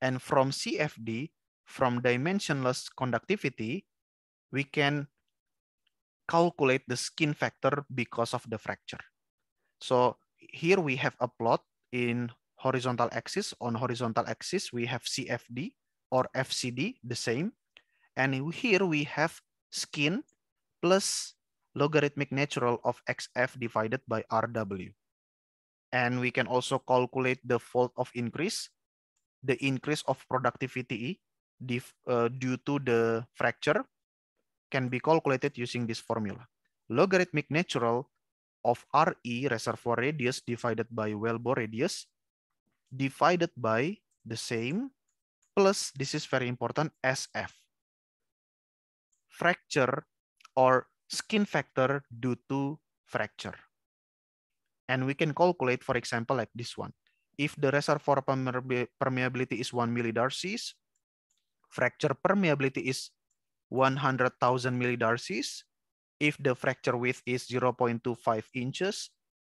And from CFD, from dimensionless conductivity, we can calculate the skin factor because of the fracture. So here we have a plot in horizontal axis. On horizontal axis, we have CFD or FCD, the same. And here we have skin plus logarithmic natural of XF divided by RW. And we can also calculate the fold of increase the increase of productivity uh, due to the fracture can be calculated using this formula. Logarithmic natural of RE reservoir radius divided by wellbore radius divided by the same plus this is very important SF. Fracture or skin factor due to fracture. And we can calculate, for example, like this one if the reservoir permeability is 1 millidarcies, fracture permeability is 100,000 millidarcies. If the fracture width is 0.25 inches,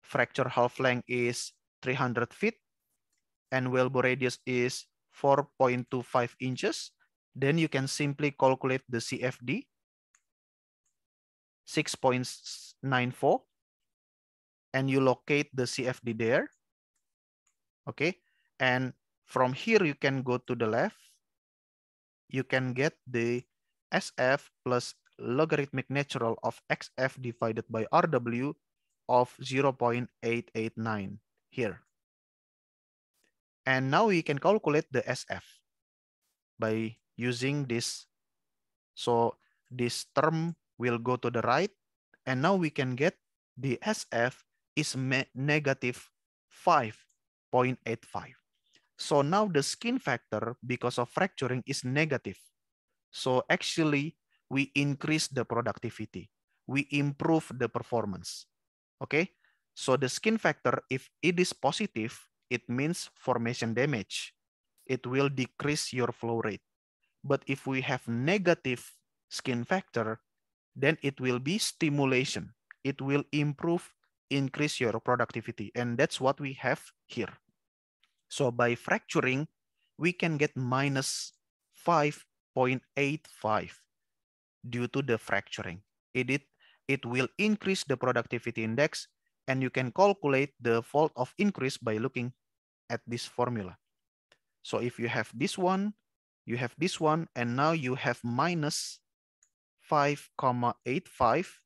fracture half length is 300 feet, and wellbore radius is 4.25 inches, then you can simply calculate the CFD 6.94 and you locate the CFD there. Okay. And from here, you can go to the left. You can get the SF plus logarithmic natural of XF divided by RW of 0.889 here. And now we can calculate the SF by using this. So this term will go to the right. And now we can get the SF is negative 5 0.85. So now the skin factor, because of fracturing, is negative. So actually, we increase the productivity. We improve the performance. Okay? So the skin factor, if it is positive, it means formation damage. It will decrease your flow rate. But if we have negative skin factor, then it will be stimulation. It will improve increase your productivity. And that's what we have here. So by fracturing, we can get minus 5.85 due to the fracturing. It, it, it will increase the productivity index and you can calculate the fault of increase by looking at this formula. So if you have this one, you have this one, and now you have minus 5, comma five.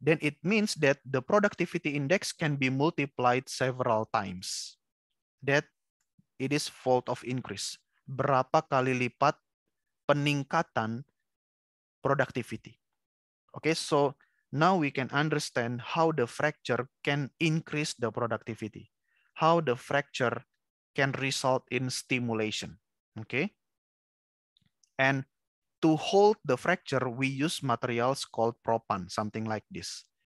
then it means that the productivity index can be multiplied several times. That it is fault of increase. Berapa kali lipat peningkatan productivity. Okay, so now we can understand how the fracture can increase the productivity, how the fracture can result in stimulation. Okay, and to hold the fracture, we use materials called propan, something like this.